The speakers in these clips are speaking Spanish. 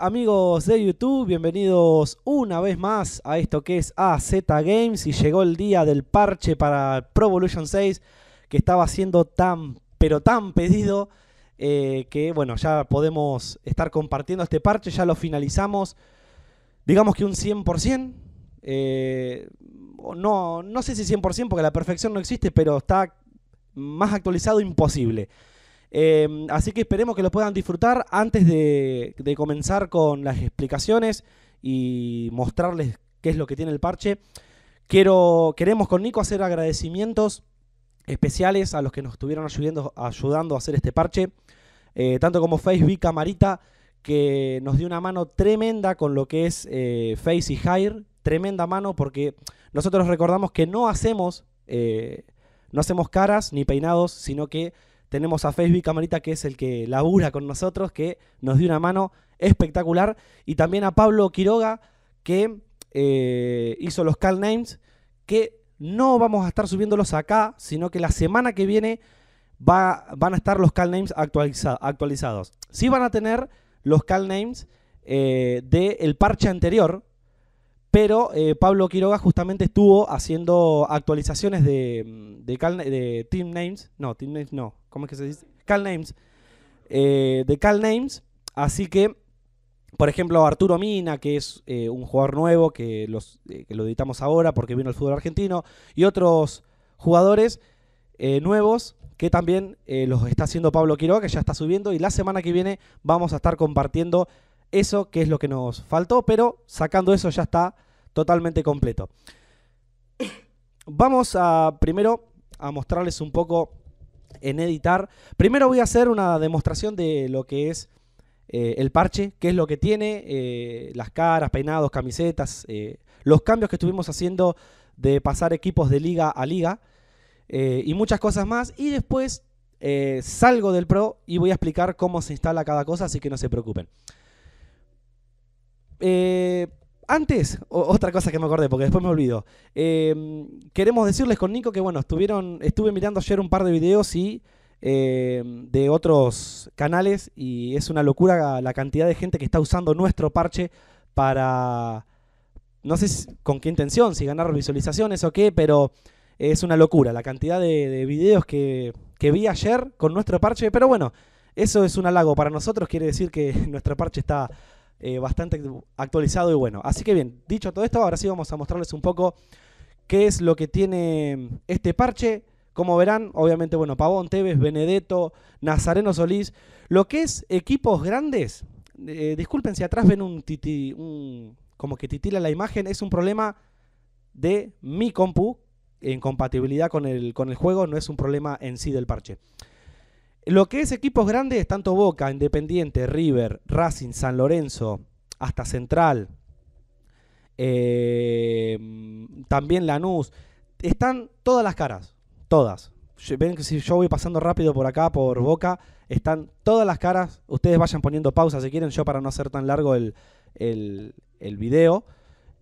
amigos de YouTube? Bienvenidos una vez más a esto que es AZ Games y llegó el día del parche para Pro Evolution 6 que estaba siendo tan pero tan pedido eh, que bueno, ya podemos estar compartiendo este parche, ya lo finalizamos digamos que un 100%, eh, no, no sé si 100% porque la perfección no existe, pero está más actualizado imposible. Em, así que esperemos que lo puedan disfrutar. Antes de, comenzar con las explicaciones y mostrarles qué es lo que tiene el parche, quiero, queremos con Nico hacer agradecimientos especiales a los que nos estuvieron ayudando, ayudando a hacer este parche, eh, tanto como Facebook Camarita, que nos dio una mano tremenda con lo que es eh, Face y Hire, tremenda mano porque nosotros recordamos que no hacemos, eh, no hacemos caras ni peinados, sino que tenemos a Facebook Camarita, que es el que labura con nosotros, que nos dio una mano espectacular. Y también a Pablo Quiroga, que eh, hizo los call names, que no vamos a estar subiéndolos acá, sino que la semana que viene van a estar los call names actualizados. Sí van a tener los call names eh, del parche anterior, pero eh, Pablo Quiroga justamente estuvo haciendo actualizaciones de, de, Team Names. No, Team Names no. ¿cómo es que se dice? Call names. Eh, de call names. Así que, por ejemplo, Arturo Mina, que es eh, un jugador nuevo que, los, eh, lo editamos ahora porque vino al fútbol argentino, y otros jugadores nuevos que también los está haciendo Pablo Quiroga, que ya está subiendo, y la semana que viene vamos a estar compartiendo eso, que es lo que nos faltó, pero sacando eso ya está totalmente completo. Vamos a primero a mostrarles un poco en editar. Primero voy a hacer una demostración de lo que es eh, el parche, qué es lo que tiene, eh, las caras, peinados, camisetas, eh, los cambios que estuvimos haciendo de pasar equipos de liga a liga y muchas cosas más. Y después salgo del Pro y voy a explicar cómo se instala cada cosa, así que no se preocupen. Antes, otra cosa que me acordé, porque después me olvido. Em, queremos decirles con Nico que, bueno, estuvieron, estuve mirando ayer un par de videos y em, de otros canales y es una locura la cantidad de gente que está usando nuestro parche para, no sé con qué intención, si ganar visualizaciones o qué, pero es una locura la cantidad de, videos que vi ayer con nuestro parche, pero bueno, eso es un halago para nosotros, quiere decir que nuestro parche está eh, bastante actualizado y bueno. Así que bien, dicho todo esto, ahora sí vamos a mostrarles un poco qué es lo que tiene mm, este parche. Como verán, obviamente, bueno, Pavón, Tevez, Benedetto, Nazareno Solís. Lo que es equipos grandes, eh, disculpen si atrás ven un, un como que titila la imagen, es un problema de mi compu en compatibilidad con el, con el juego, no es un problema en sí del parche. Lo que es equipos grandes, tanto Boca, Independiente, River, Racing, San Lorenzo, hasta Central, eh, también Lanús, están todas las caras, todas. Ven que si yo voy pasando rápido por acá, por Boca, están todas las caras. Ustedes vayan poniendo pausa si quieren, yo para no hacer tan largo el, el, video.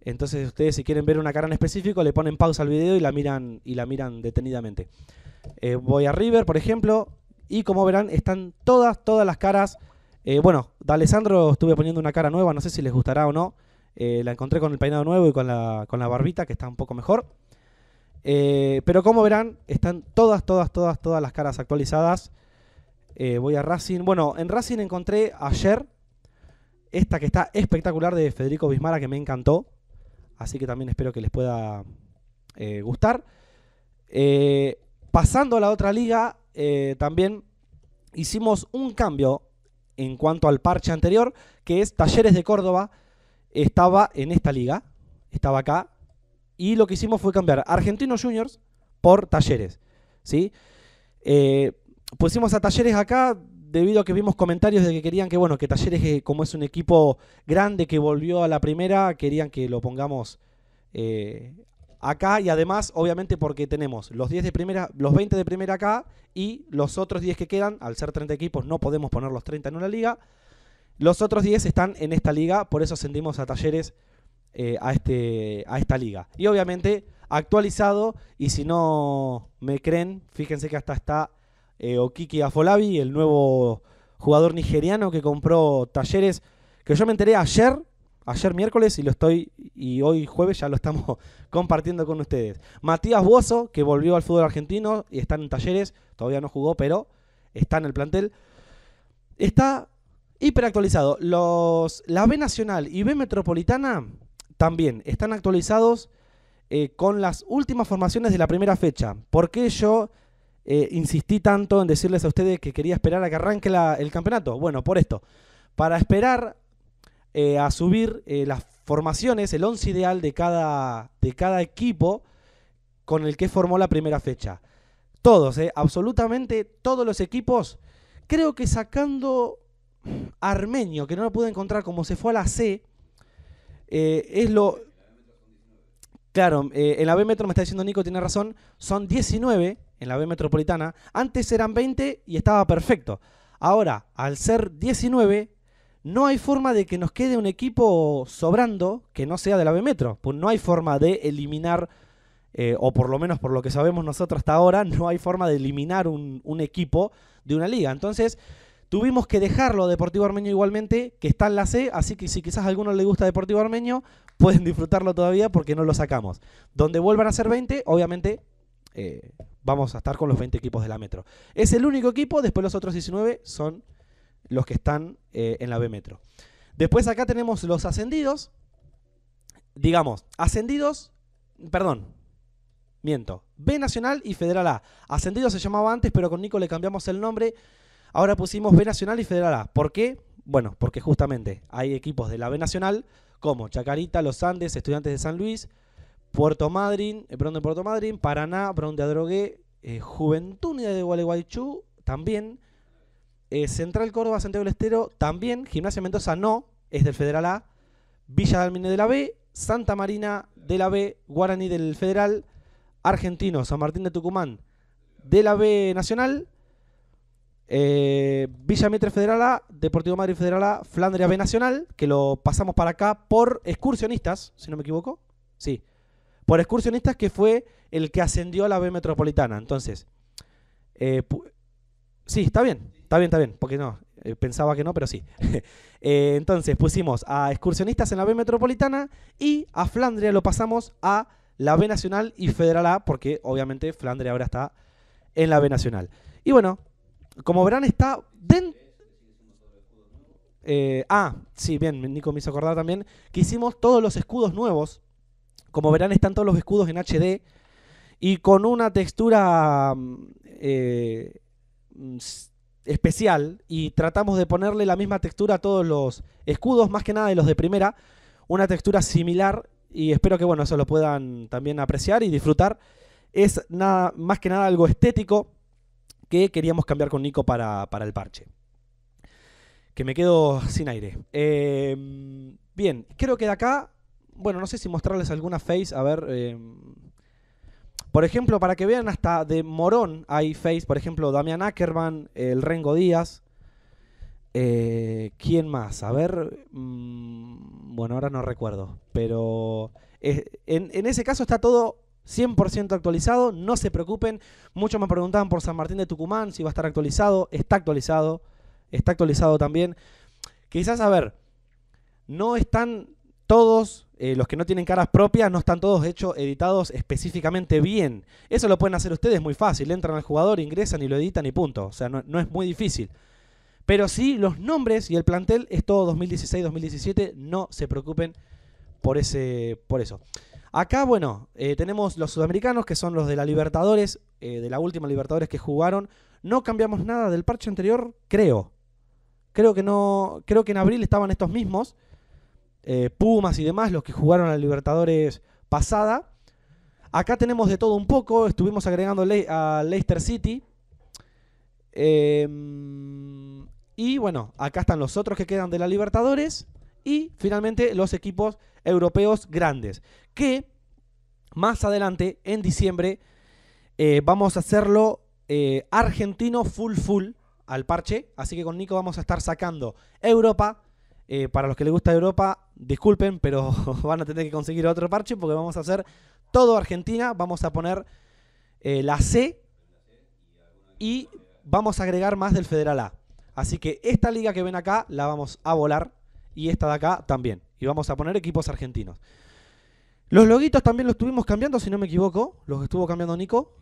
Entonces ustedes si quieren ver una cara en específico le ponen pausa al video y la miran y la miran detenidamente. Eh, voy a River, por ejemplo, y como verán, están todas, todas las caras. Eh, bueno, de Alessandro estuve poniendo una cara nueva, no sé si les gustará o no. Eh, la encontré con el peinado nuevo y con la, con la barbita, que está un poco mejor. Eh, pero como verán, están todas, todas, todas, todas las caras actualizadas. voy a Racing. Bueno, en Racing encontré ayer esta que está espectacular de Federico Bismara, que me encantó. Así que también espero que les pueda gustar. pasando a la otra liga, eh, también hicimos un cambio en cuanto al parche anterior, que es Talleres de Córdoba estaba en esta liga, estaba acá, y lo que hicimos fue cambiar Argentinos Juniors por Talleres, ¿sí? Eh, pusimos a Talleres acá debido a que vimos comentarios de que querían que, bueno, que Talleres, eh, como es un equipo grande que volvió a la primera, querían que lo pongamos acá y además, obviamente, porque tenemos los 10 de primera, los 20 de primera acá y los otros 10 que quedan, al ser 30 equipos no podemos poner los 30 en una liga. Los otros 10 están en esta liga, por eso ascendimos a Talleres eh, a, este, a esta liga. Y obviamente actualizado, y si no me creen, fíjense que hasta está eh, Okiki Afolabi, el nuevo jugador nigeriano que compró Talleres, que yo me enteré ayer ayer miércoles y lo estoy y hoy jueves ya lo estamos compartiendo con ustedes. Matías Buoso, que volvió al fútbol argentino y está en talleres, todavía no jugó, pero está en el plantel. Está hiperactualizado. Los, la B Nacional y B Metropolitana también están actualizados eh, con las últimas formaciones de la primera fecha. ¿Por qué yo eh, insistí tanto en decirles a ustedes que quería esperar a que arranque el campeonato? Bueno, por esto. Para esperar eh, a subir eh, las formaciones, el 11 ideal de cada, de cada equipo con el que formó la primera fecha. Todos, eh, absolutamente todos los equipos. Creo que sacando Armenio, que no lo pude encontrar como se fue a la C, es lo... Claro, en la B Metro me está diciendo Nico, tiene razón, son 19 en la B Metropolitana. Antes eran 20 y estaba perfecto. Ahora, al ser 19, no hay forma de que nos quede un equipo sobrando que no sea de la B Metro. Pues no hay forma de eliminar, eh, o por lo menos por lo que sabemos nosotros hasta ahora, no hay forma de eliminar un, equipo de una liga. Entonces, tuvimos que dejarlo Deportivo Armenio igualmente, que está en la C, así que si quizás a alguno le gusta Deportivo Armeño, pueden disfrutarlo todavía porque no lo sacamos. Donde vuelvan a ser 20, obviamente eh, vamos a estar con los 20 equipos de la Metro. Es el único equipo, después los otros 19 son los que están eh, en la B Metro. Después acá tenemos los ascendidos. Digamos, ascendidos, perdón, miento, B Nacional y Federal A. Ascendidos se llamaba antes, pero con Nico le cambiamos el nombre. Ahora pusimos B Nacional y Federal A. ¿Por qué? Bueno, porque justamente hay equipos de la B Nacional como Chacarita, Los Andes, Estudiantes de San Luis, Puerto Madryn, eh, Puerto Paraná, Brown de Adrogué, eh, Juventud Juventud de Gualeguaychú, también eh, Central Córdoba, Santiago del Estero también, Gimnasia Mendoza no, es del Federal A, Villa Dalmine de la B, Santa Marina de la B, Guaraní del Federal, Argentino, San Martín de Tucumán de la B Nacional, eh, Villa Mitre Federal A, Deportivo Madrid Federal A, Flandria B Nacional, que lo pasamos para acá por excursionistas, si no me equivoco. Sí, por excursionistas que fue el que ascendió a la B Metropolitana. Entonces, eh, sí, está bien está bien, está bien, porque no, eh, pensaba que no, pero sí. Eh, entonces pusimos a excursionistas en la B metropolitana y a Flandria lo pasamos a la B nacional y Federal A, porque obviamente Flandria ahora está en la B nacional. Y bueno, como verán, está eh, ah, sí, bien, Nico me hizo acordar también que hicimos todos los escudos nuevos. Como verán, están todos los escudos en HD y con una textura mm, mm, especial y tratamos de ponerle la misma textura a todos los escudos, más que nada de los de primera, una textura similar y espero que bueno, eso lo puedan también apreciar y disfrutar. Es nada, más que nada algo estético que queríamos cambiar con Nico para, el parche. Que me quedo sin aire. Em, bien, creo que de acá, bueno, no sé si mostrarles alguna face, a ver, em, por ejemplo, para que vean hasta de Morón hay face, por ejemplo, Damián Ackerman, el Rengo Díaz. Eh, ¿Quién más? A ver, mm, bueno, ahora no recuerdo, pero eh, en, en ese caso está todo 100% actualizado, no se preocupen. Muchos me preguntaban por San Martín de Tucumán, si va a estar actualizado, está actualizado, está actualizado también. Quizás, a ver, no están todos eh, los que no tienen caras propias no están todos hechos editados específicamente bien. Eso lo pueden hacer ustedes muy fácil. Entran al jugador, ingresan y lo editan y punto. O sea, no, es muy difícil. Pero sí, los nombres y el plantel es todo 2016-2017. No se preocupen por, ese, por eso. Acá, bueno, eh, tenemos los sudamericanos, que son los de la Libertadores, eh, de la última Libertadores que jugaron. No cambiamos nada del parche anterior, creo. Creo que no. Creo que en abril estaban estos mismos. Eh, Pumas y demás, los que jugaron a Libertadores pasada. Acá tenemos de todo un poco, estuvimos agregando a Leicester City. Em, y bueno, acá están los otros que quedan de la Libertadores. Y finalmente los equipos europeos grandes. Que más adelante, en diciembre, eh, vamos a hacerlo eh, argentino full full al parche. Así que con Nico vamos a estar sacando Europa, eh, para los que les gusta Europa, disculpen, pero van a tener que conseguir otro parche porque vamos a hacer todo Argentina. Vamos a poner eh, la C y vamos a agregar más del Federal A. Así que esta liga que ven acá la vamos a volar y esta de acá también. Y vamos a poner equipos argentinos. Los loguitos también los estuvimos cambiando, si no me equivoco. Los estuvo cambiando Nico.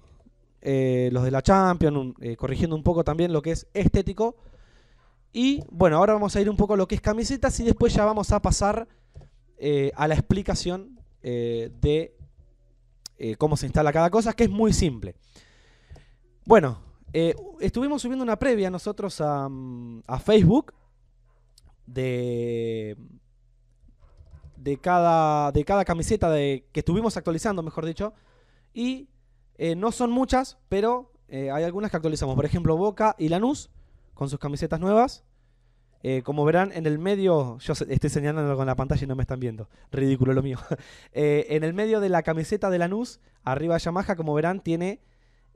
Eh, los de la Champions, corrigiendo un poco también lo que es estético. Y bueno, ahora vamos a ir un poco a lo que es camisetas y después ya vamos a pasar eh, a la explicación eh, de eh, cómo se instala cada cosa, que es muy simple. Bueno, estuvimos subiendo una previa nosotros a, Facebook de, de, cada, de cada camiseta de, que estuvimos actualizando, mejor dicho. Y no son muchas, pero hay algunas que actualizamos. Por ejemplo, Boca y Lanús con sus camisetas nuevas. Eh, como verán, en el medio, yo estoy señalando con la pantalla y no me están viendo, ridículo lo mío. Eh, en el medio de la camiseta de Lanús, arriba de Yamaha, como verán, tiene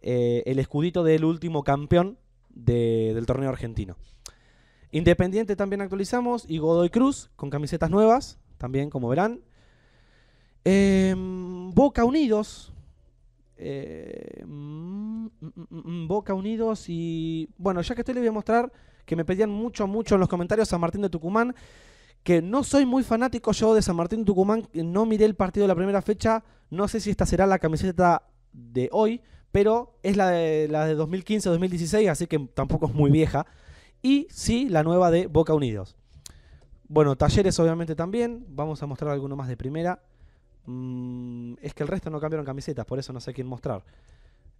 eh, el escudito del último campeón del torneo argentino. Independiente también actualizamos y Godoy Cruz con camisetas nuevas, también como verán. Em, Boca Unidos, eh, mm, mm, mm, Boca Unidos y... Bueno, ya que estoy les voy a mostrar que me pedían mucho, mucho en los comentarios San Martín de Tucumán, que no soy muy fanático yo de San Martín de Tucumán, no miré el partido de la primera fecha, no sé si esta será la camiseta de hoy, pero es la de, la de 2015-2016, así que tampoco es muy vieja, y sí la nueva de Boca Unidos. Bueno, talleres obviamente también, vamos a mostrar alguno más de primera. Mm, es que el resto no cambiaron camisetas, por eso no sé quién mostrar.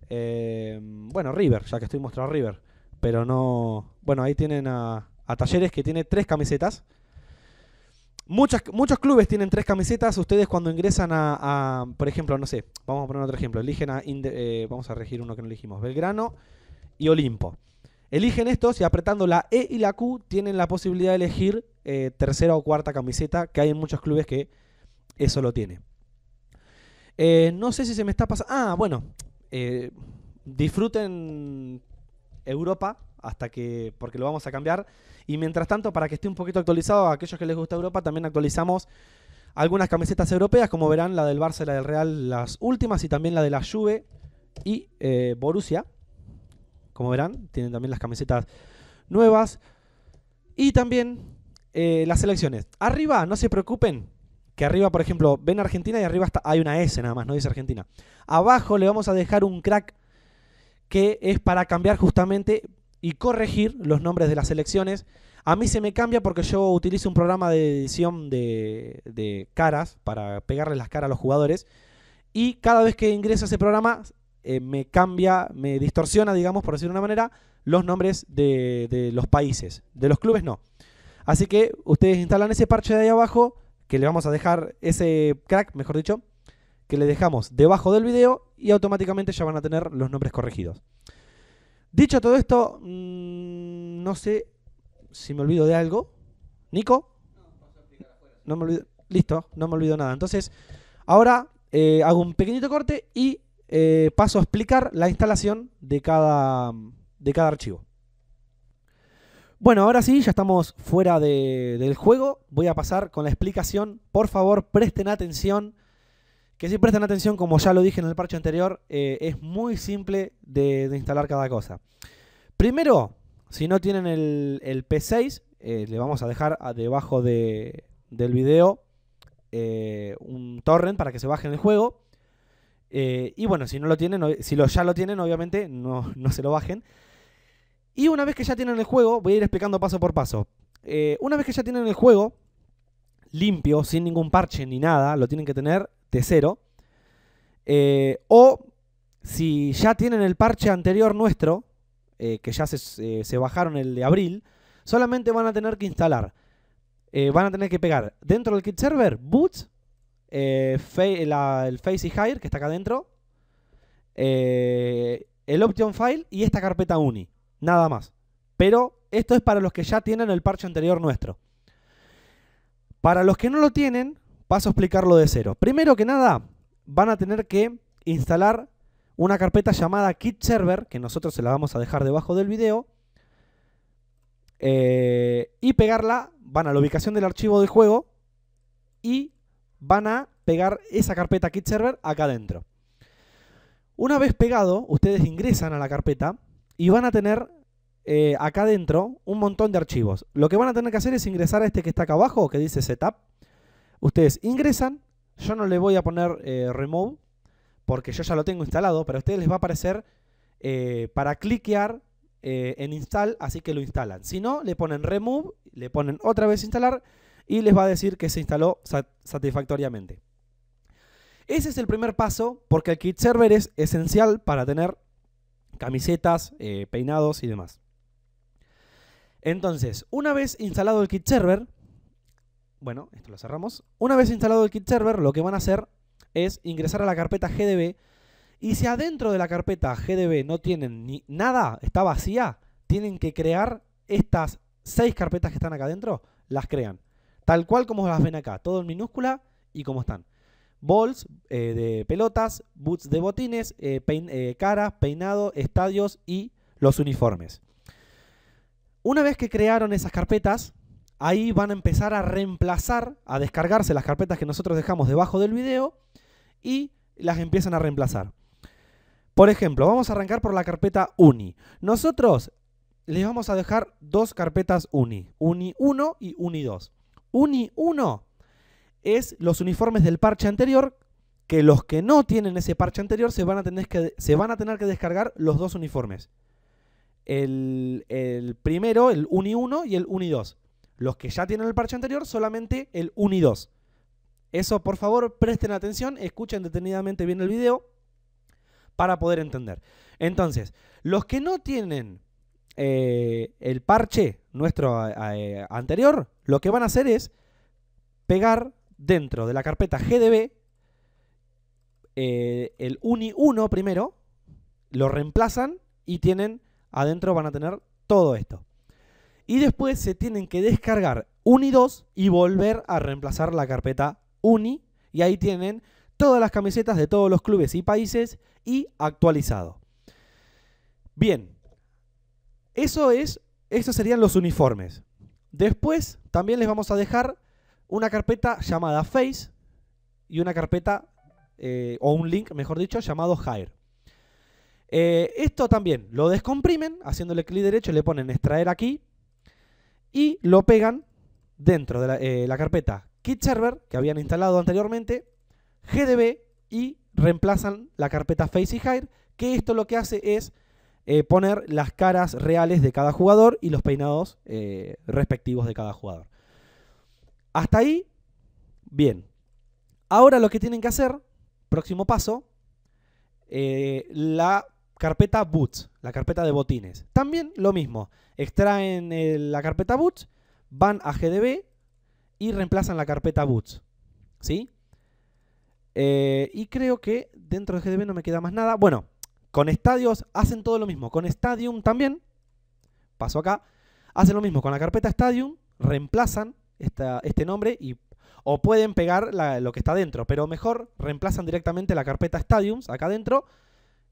Eh, bueno, River, ya que estoy mostrando River. Pero no. Bueno, ahí tienen a, Talleres que tiene tres camisetas. muchos clubes tienen tres camisetas. Ustedes cuando ingresan a, por ejemplo, no sé, vamos a poner otro ejemplo. Eligen a, eh, vamos a regir uno que no elegimos, Belgrano y Olimpo. Eligen estos y apretando la E y la Q tienen la posibilidad de elegir eh, tercera o cuarta camiseta, que hay en muchos clubes que eso lo tiene. Eh, no sé si se me está pasando. Ah, bueno. Eh, disfruten Europa hasta que. porque lo vamos a cambiar. Y mientras tanto, para que esté un poquito actualizado, a aquellos que les gusta Europa, también actualizamos algunas camisetas europeas, como verán, la del Barça la del Real, las últimas, y también la de la Juve y eh, Borussia. Como verán, tienen también las camisetas nuevas. Y también las selecciones. Arriba, no se preocupen, que arriba, por ejemplo, ven Argentina y arriba hay una S nada más, no dice Argentina. Abajo le vamos a dejar un crack que es para cambiar justamente y corregir los nombres de las selecciones. A mí se me cambia porque yo utilizo un programa de edición de, caras para pegarle las caras a los jugadores. Y cada vez que ingresa ese programa eh, me cambia, me distorsiona, digamos, por decirlo de una manera, los nombres de, de los países. De los clubes no. Así que ustedes instalan ese parche de ahí abajo que le vamos a dejar ese crack, mejor dicho, que le dejamos debajo del video y automáticamente ya van a tener los nombres corregidos. Dicho todo esto, mm, no sé si me olvido de algo. ¿Nico? No me olvido. Listo, no me olvido nada. Entonces, ahora eh, hago un pequeñito corte y eh, paso a explicar la instalación de cada, de cada archivo. Bueno, ahora sí, ya estamos fuera del juego. Voy a pasar con la explicación. Por favor, presten atención. Que si presten atención, como ya lo dije en el parche anterior, eh, es muy simple de, instalar cada cosa. Primero, si no tienen el, P6, eh, le vamos a dejar debajo del video eh, un torrent para que se bajen el juego. y bueno, si no lo tienen, si ya lo tienen, obviamente no, no se lo bajen. Y una vez que ya tienen el juego, voy a ir explicando paso por paso. Eh, una vez que ya tienen el juego, limpio, sin ningún parche ni nada, lo tienen que tener de cero. Eh, o si ya tienen el parche anterior nuestro, eh, que ya se, bajaron el de abril, solamente van a tener que instalar. van a tener que pegar dentro del kit server boots, el face y hire que está acá adentro, el option file y esta carpeta uni. Nada más. Pero esto es para los que ya tienen el parche anterior nuestro. Para los que no lo tienen, paso a explicarlo de cero. Primero que nada, van a tener que instalar una carpeta llamada Kit Server, que nosotros se la vamos a dejar debajo del video, eh, y pegarla, van a la ubicación del archivo del juego y van a pegar esa carpeta Kit Server acá adentro. Una vez pegado, ustedes ingresan a la carpeta y van a tener eh, acá adentro un montón de archivos. Lo que van a tener que hacer es ingresar a este que está acá abajo, que dice Setup. Ustedes ingresan, yo no le voy a poner eh, Remove, porque yo ya lo tengo instalado, pero a ustedes les va a aparecer eh, para cliquear en Install, así que lo instalan. Si no, le ponen Remove, le ponen otra vez Instalar, y les va a decir que se instaló satisfactoriamente. Ese es el primer paso porque el kit server es esencial para tener camisetas, eh, peinados y demás. Entonces, una vez instalado el kit server, bueno, esto lo cerramos. Una vez instalado el kit server, lo que van a hacer es ingresar a la carpeta GDB. Y si adentro de la carpeta GDB no tienen ni nada, está vacía, tienen que crear estas seis carpetas que están acá adentro, las crean. Tal cual como las ven acá, todo en minúscula y como están balls eh, de pelotas, boots de botines, eh, eh, cara, caras, peinado, estadios y los uniformes. Una vez que crearon esas carpetas, ahí van a empezar a reemplazar, a descargarse las carpetas que nosotros dejamos debajo del video y las empiezan a reemplazar. Por ejemplo, vamos a arrancar por la carpeta uni. Nosotros les vamos a dejar dos carpetas uni, uni 1 y uni 2. Uni 1 es los uniformes del parche anterior, que los que no tienen ese parche anterior se van a tener que, se van a tener que descargar los dos uniformes. El, primero, el Uni 1 y el Uni 2. Los que ya tienen el parche anterior, solamente el Uni 2. Eso, por favor, presten atención, escuchen detenidamente bien el video para poder entender. Entonces, los que no tienen eh, el parche nuestro eh, anterior, lo que van a hacer es pegar dentro de la carpeta GDB eh, el uni1 primero, lo reemplazan y tienen adentro van a tener todo esto. Y después se tienen que descargar uni2 y volver a reemplazar la carpeta uni y ahí tienen todas las camisetas de todos los clubes y países y actualizado. Bien, eso es, esos serían los uniformes. Después también les vamos a dejar una carpeta llamada Face y una carpeta, eh, o un link, mejor dicho, llamado Hire. Eh, esto también lo descomprimen, haciéndole clic derecho, le ponen extraer aquí y lo pegan dentro de la, eh, carpeta Kit Server que habían instalado anteriormente, GDB y reemplazan la carpeta Face y Hire, que esto lo que hace es poner las caras reales de cada jugador y los peinados respectivos de cada jugador. Hasta ahí, bien. Ahora lo que tienen que hacer, próximo paso, eh, la carpeta boots, la carpeta de botines. También lo mismo, extraen eh, la carpeta boots, van a GDB y reemplazan la carpeta boots. ¿Sí? Eh, y creo que dentro de GDB no me queda más nada. Bueno, con estadios hacen todo lo mismo. Con Stadium también, paso acá, hacen lo mismo. Con la carpeta Stadium reemplazan este nombre y o pueden pegar lo que está dentro, pero mejor reemplazan directamente la carpeta Stadiums acá dentro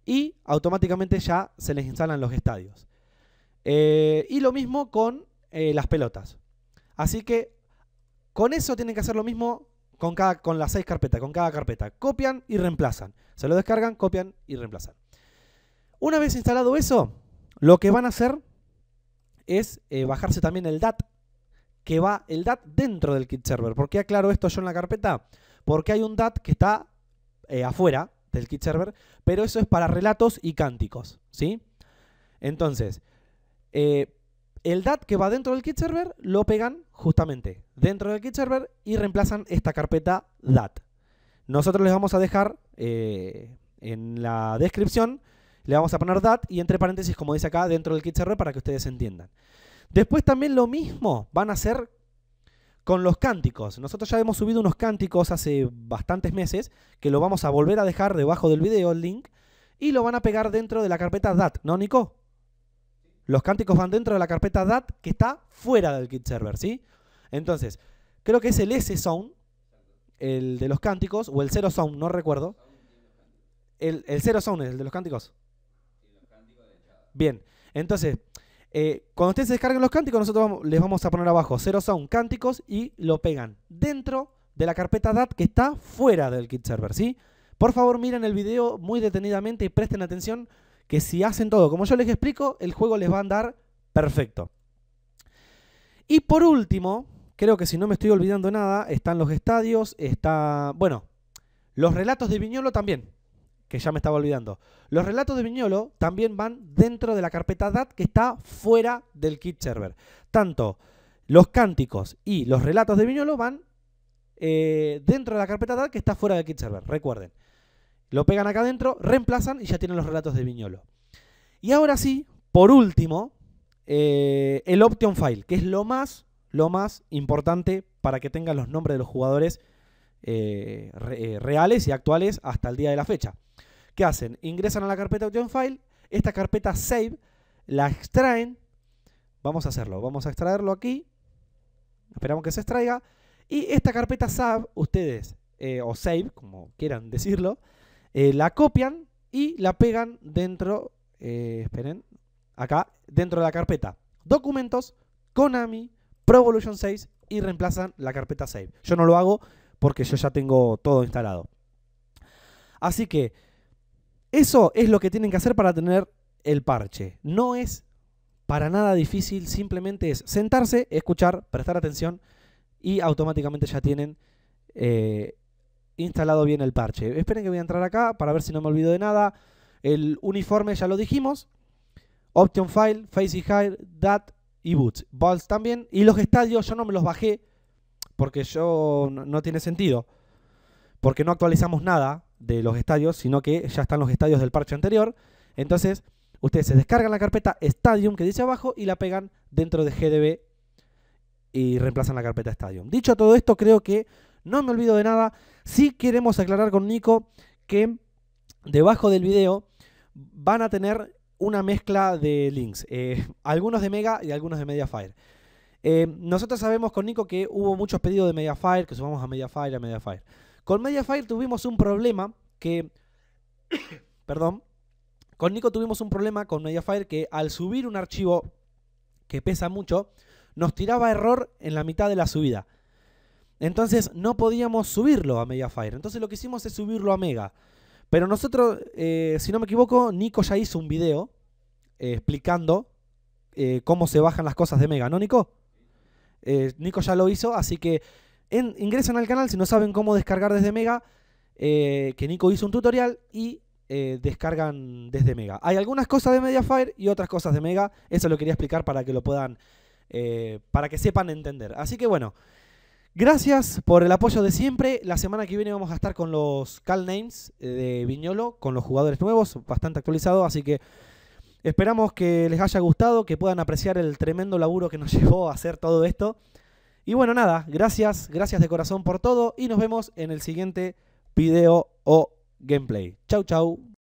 y automáticamente ya se les instalan los estadios. Eh, y lo mismo con eh, las pelotas. Así que con eso tienen que hacer lo mismo con, cada, con las seis carpetas, con cada carpeta. Copian y reemplazan. Se lo descargan, copian y reemplazan. Una vez instalado eso, lo que van a hacer es eh, bajarse también el DAT, que va el DAT dentro del kit server. ¿Por qué aclaro esto yo en la carpeta? Porque hay un DAT que está eh, afuera del kit server, pero eso es para relatos y cánticos, ¿sí? Entonces, eh, el DAT que va dentro del kit server lo pegan justamente dentro del kit server y reemplazan esta carpeta DAT. Nosotros les vamos a dejar eh, en la descripción, le vamos a poner DAT y entre paréntesis, como dice acá, dentro del kit server para que ustedes entiendan. Después también lo mismo van a hacer con los cánticos. Nosotros ya hemos subido unos cánticos hace bastantes meses, que lo vamos a volver a dejar debajo del video, el link, y lo van a pegar dentro de la carpeta DAT, ¿no, Nico? Los cánticos van dentro de la carpeta DAT que está fuera del kit server, ¿sí? Entonces, creo que es el S-Sound, el de los cánticos, o el Zero Sound, no recuerdo. El, el Zero Sound es el de los cánticos. Bien, entonces, eh, cuando ustedes descarguen los cánticos, nosotros les vamos a poner abajo cero Sound Cánticos y lo pegan dentro de la carpeta DAT que está fuera del kit Server, ¿sí? Por favor, miren el video muy detenidamente y presten atención que si hacen todo como yo les explico, el juego les va a andar perfecto. Y por último, creo que si no me estoy olvidando nada, están los estadios, está, bueno, los relatos de Viñolo también que ya me estaba olvidando. Los relatos de Viñolo también van dentro de la carpeta DAT que está fuera del kit server. Tanto los cánticos y los relatos de Viñolo van eh, dentro de la carpeta DAT que está fuera del kit server, recuerden. Lo pegan acá adentro, reemplazan y ya tienen los relatos de Viñolo. Y ahora sí, por último, eh, el option file, que es lo más, lo más importante para que tengan los nombres de los jugadores eh, reales y actuales hasta el día de la fecha. ¿Qué hacen? Ingresan a la carpeta option File, esta carpeta Save, la extraen. Vamos a hacerlo, vamos a extraerlo aquí. Esperamos que se extraiga. Y esta carpeta Save, ustedes, eh, o Save, como quieran decirlo, eh, la copian y la pegan dentro, eh, esperen, acá, dentro de la carpeta Documentos, Konami, Pro Evolution 6 y reemplazan la carpeta Save. Yo no lo hago porque yo ya tengo todo instalado. Así que eso es lo que tienen que hacer para tener el parche. No es para nada difícil, simplemente es sentarse, escuchar, prestar atención y automáticamente ya tienen eh, instalado bien el parche. Esperen que voy a entrar acá para ver si no me olvido de nada. El uniforme ya lo dijimos. Option File, Face Hide, Dat y Boots. Balls también. Y los estadios yo no me los bajé porque yo no tiene sentido. Porque no actualizamos nada de los estadios, sino que ya están los estadios del parche anterior. Entonces, ustedes se descargan la carpeta Stadium que dice abajo y la pegan dentro de GDB y reemplazan la carpeta Stadium. Dicho todo esto, creo que no me olvido de nada. si queremos aclarar con Nico que debajo del video van a tener una mezcla de links, eh, algunos de Mega y algunos de Mediafire. Eh, nosotros sabemos con Nico que hubo muchos pedidos de Mediafire, que subamos a Mediafire, a Mediafire. Con Mediafire tuvimos un problema que... perdón. Con Nico tuvimos un problema con Mediafire que al subir un archivo que pesa mucho, nos tiraba error en la mitad de la subida. Entonces no podíamos subirlo a Mediafire. Entonces lo que hicimos es subirlo a Mega. Pero nosotros, eh, si no me equivoco, Nico ya hizo un video eh, explicando eh, cómo se bajan las cosas de Mega, ¿no, Nico? Nico ya lo hizo, así que en, ingresan al canal si no saben cómo descargar desde Mega, eh, que Nico hizo un tutorial y eh, descargan desde Mega. Hay algunas cosas de Mediafire y otras cosas de Mega. Eso lo quería explicar para que lo puedan, eh, para que sepan entender. Así que bueno, gracias por el apoyo de siempre. La semana que viene vamos a estar con los call names de Viñolo, con los jugadores nuevos, bastante actualizado. Así que esperamos que les haya gustado, que puedan apreciar el tremendo laburo que nos llevó a hacer todo esto. Y bueno, nada, gracias, gracias de corazón por todo y nos vemos en el siguiente video o gameplay. Chau, chau.